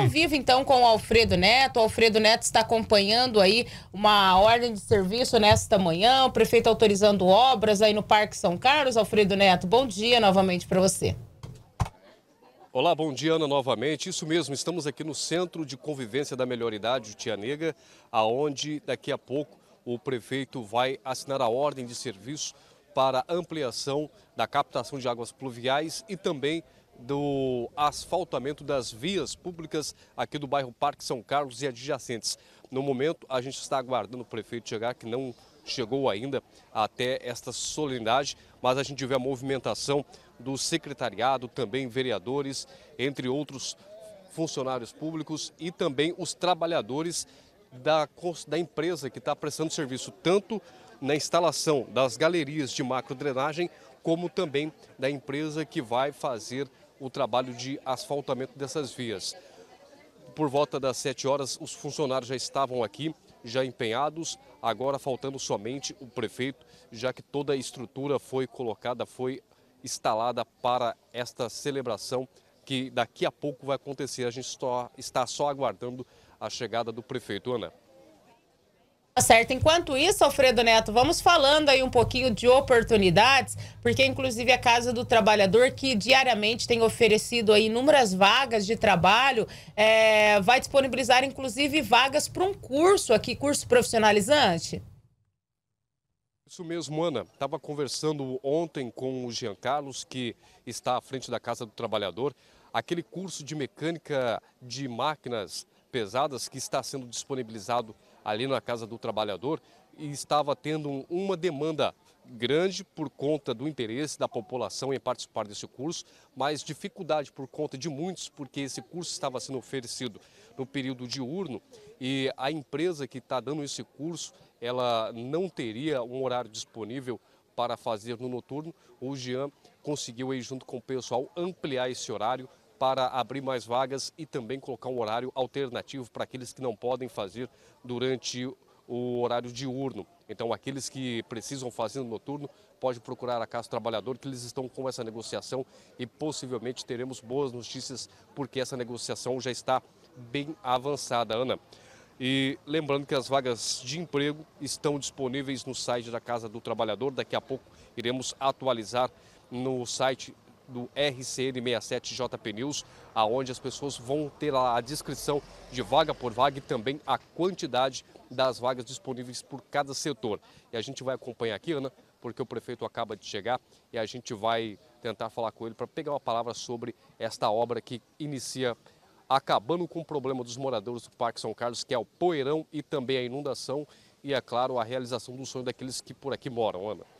ao vivo, então, com o Alfredo Neto. O Alfredo Neto está acompanhando aí uma ordem de serviço nesta manhã, o prefeito autorizando obras aí no Parque São Carlos. Alfredo Neto, bom dia novamente para você. Olá, bom dia, Ana, novamente. Isso mesmo, estamos aqui no Centro de Convivência da Melhor Idade, Tia Negra, aonde daqui a pouco o prefeito vai assinar a ordem de serviço para ampliação da captação de águas pluviais e também do asfaltamento das vias públicas aqui do bairro Parque São Carlos e adjacentes. No momento, a gente está aguardando o prefeito chegar, que não chegou ainda até esta solenidade, mas a gente vê a movimentação do secretariado, também vereadores, entre outros funcionários públicos e também os trabalhadores da, da empresa que está prestando serviço, tanto na instalação das galerias de macro drenagem, como também da empresa que vai fazer o trabalho de asfaltamento dessas vias. Por volta das 7 horas, os funcionários já estavam aqui, já empenhados, agora faltando somente o prefeito, já que toda a estrutura foi colocada, foi instalada para esta celebração que daqui a pouco vai acontecer. A gente só, está só aguardando a chegada do prefeito. Ana. Tá certo. Enquanto isso, Alfredo Neto, vamos falando aí um pouquinho de oportunidades, porque inclusive a Casa do Trabalhador, que diariamente tem oferecido aí inúmeras vagas de trabalho, é, vai disponibilizar inclusive vagas para um curso aqui, curso profissionalizante? Isso mesmo, Ana. Estava conversando ontem com o Jean Carlos, que está à frente da Casa do Trabalhador. Aquele curso de mecânica de máquinas pesadas que está sendo disponibilizado ali na Casa do Trabalhador e estava tendo uma demanda grande por conta do interesse da população em participar desse curso, mas dificuldade por conta de muitos, porque esse curso estava sendo oferecido no período diurno e a empresa que está dando esse curso, ela não teria um horário disponível para fazer no noturno. O Jean conseguiu aí junto com o pessoal ampliar esse horário para abrir mais vagas e também colocar um horário alternativo para aqueles que não podem fazer durante o horário diurno. Então, aqueles que precisam fazer no noturno, pode procurar a Casa do Trabalhador, que eles estão com essa negociação e possivelmente teremos boas notícias, porque essa negociação já está bem avançada, Ana. E lembrando que as vagas de emprego estão disponíveis no site da Casa do Trabalhador. Daqui a pouco iremos atualizar no site do RCN67JP News, aonde as pessoas vão ter a descrição de vaga por vaga e também a quantidade das vagas disponíveis por cada setor. E a gente vai acompanhar aqui, Ana, porque o prefeito acaba de chegar e a gente vai tentar falar com ele para pegar uma palavra sobre esta obra que inicia acabando com o problema dos moradores do Parque São Carlos, que é o poeirão e também a inundação e, é claro, a realização do sonho daqueles que por aqui moram, Ana.